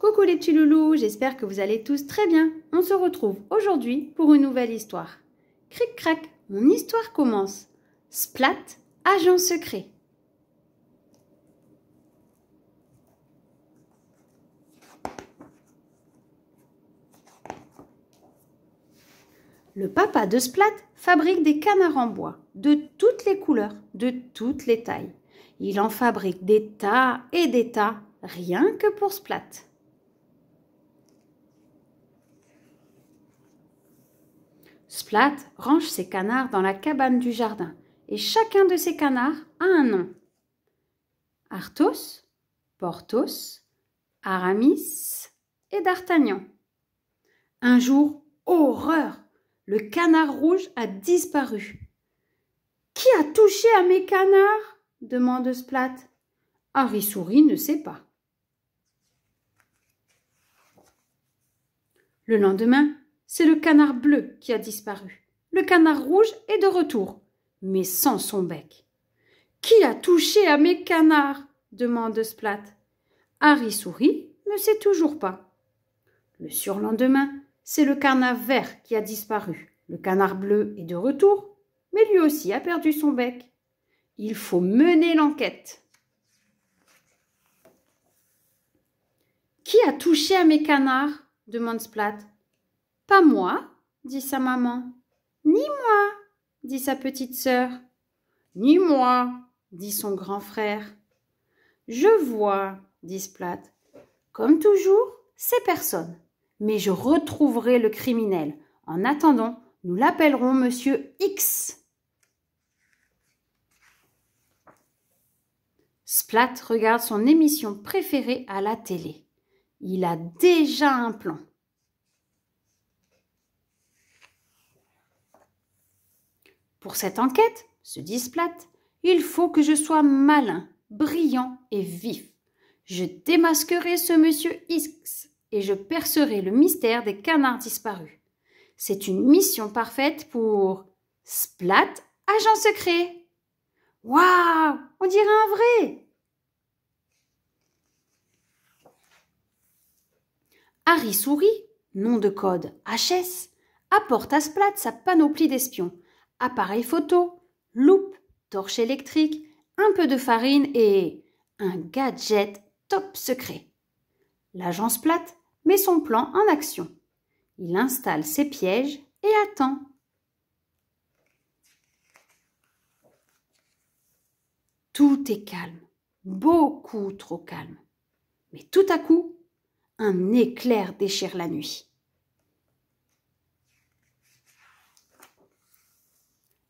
Coucou les petits j'espère que vous allez tous très bien. On se retrouve aujourd'hui pour une nouvelle histoire. Cric crac, mon histoire commence. Splat, agent secret. Le papa de Splat fabrique des canards en bois de toutes les couleurs, de toutes les tailles. Il en fabrique des tas et des tas, rien que pour Splat. Splat range ses canards dans la cabane du jardin, et chacun de ces canards a un nom. Arthos, Porthos, Aramis et D'Artagnan. Un jour, horreur, le canard rouge a disparu. Qui a touché à mes canards demande Splat. Harry Souris ne sait pas. Le lendemain, c'est le canard bleu qui a disparu. Le canard rouge est de retour, mais sans son bec. Qui a touché à mes canards demande Splat. Harry sourit, ne sait toujours pas. Le surlendemain, c'est le canard vert qui a disparu. Le canard bleu est de retour, mais lui aussi a perdu son bec. Il faut mener l'enquête. Qui a touché à mes canards demande Splat. Pas moi, dit sa maman. Ni moi, dit sa petite sœur. Ni moi, dit son grand frère. Je vois, dit Splat. Comme toujours, c'est personne. Mais je retrouverai le criminel. En attendant, nous l'appellerons Monsieur X. Splat regarde son émission préférée à la télé. Il a déjà un plan. Pour cette enquête, se dit Splat, il faut que je sois malin, brillant et vif. Je démasquerai ce monsieur X et je percerai le mystère des canards disparus. C'est une mission parfaite pour Splat, agent secret. Waouh, on dirait un vrai. Harry Souris, nom de code HS, apporte à Splat sa panoplie d'espions appareil photo, loupe, torche électrique, un peu de farine et un gadget top secret. L'agence plate met son plan en action. Il installe ses pièges et attend. Tout est calme, beaucoup trop calme. Mais tout à coup, un éclair déchire la nuit.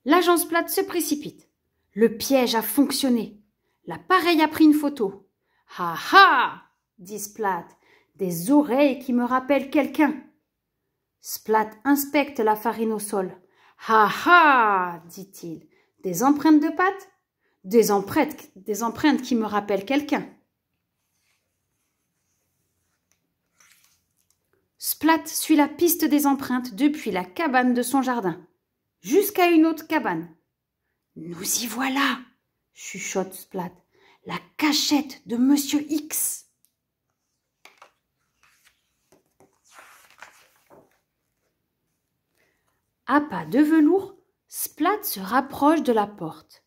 L'agence plate se précipite. Le piège a fonctionné. L'appareil a pris une photo. Ha ah ha dit Splat, des oreilles qui me rappellent quelqu'un. Splat inspecte la farine au sol. Ha ah ah ha dit-il. Des empreintes de pattes des empreintes, des empreintes qui me rappellent quelqu'un. Splat suit la piste des empreintes depuis la cabane de son jardin jusqu'à une autre cabane. Nous y voilà, chuchote Splat, la cachette de Monsieur X. À pas de velours, Splat se rapproche de la porte.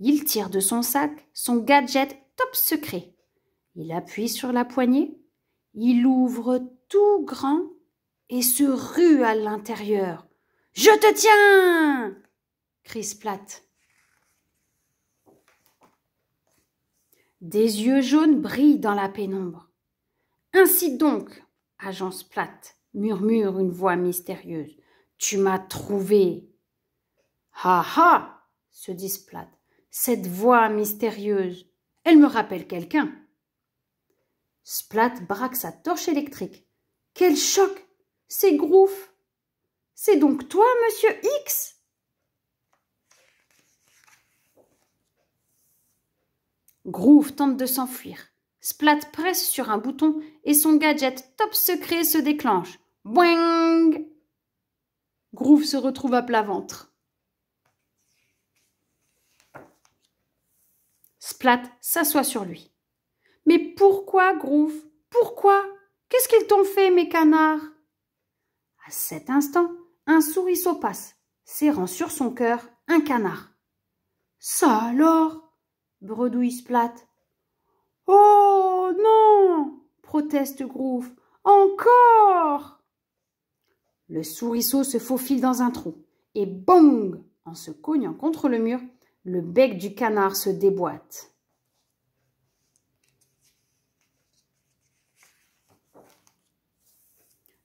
Il tire de son sac son gadget top secret. Il appuie sur la poignée, il ouvre tout grand et se rue à l'intérieur. Je te tiens crie Splat. Des yeux jaunes brillent dans la pénombre. Ainsi donc, agent Splat, murmure une voix mystérieuse, tu m'as trouvé. Ha ha !» se dit Splat, cette voix mystérieuse, elle me rappelle quelqu'un. Splat braque sa torche électrique. Quel choc C'est Grouf c'est donc toi, monsieur X Groove tente de s'enfuir. Splat presse sur un bouton et son gadget top secret se déclenche. Boing Groove se retrouve à plat ventre. Splat s'assoit sur lui. Mais pourquoi, Groove Pourquoi Qu'est-ce qu'ils t'ont fait, mes canards À cet instant, un souriceau passe, serrant sur son cœur un canard. Ça alors bredouille Splat. « Oh non proteste Groove. Encore Le sourisseau se faufile dans un trou et bong En se cognant contre le mur, le bec du canard se déboîte.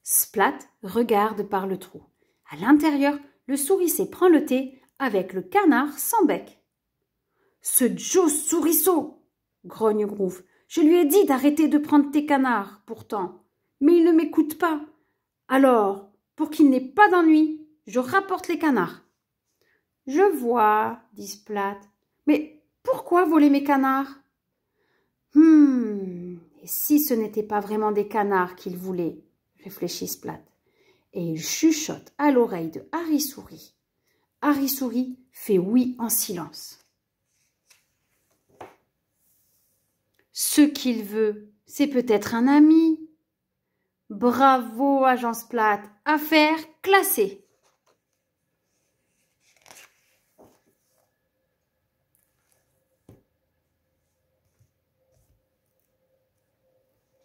Splat regarde par le trou. À l'intérieur, le sourissé prend le thé avec le canard sans bec. Ce Joe souriceau grogne Groove. Je lui ai dit d'arrêter de prendre tes canards, pourtant. Mais il ne m'écoute pas. Alors, pour qu'il n'ait pas d'ennui, je rapporte les canards. Je vois, dit Splat. Mais pourquoi voler mes canards Hum, et si ce n'était pas vraiment des canards qu'il voulait réfléchit Splat et il chuchote à l'oreille de Harry Souris. Harry Souris fait oui en silence. Ce qu'il veut, c'est peut-être un ami. Bravo, Agence Plate. Affaire classée.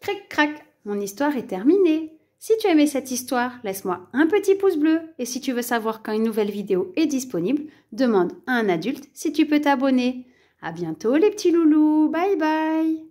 Crac, crac mon histoire est terminée. Si tu as aimé cette histoire, laisse-moi un petit pouce bleu et si tu veux savoir quand une nouvelle vidéo est disponible, demande à un adulte si tu peux t'abonner. À bientôt les petits loulous, bye bye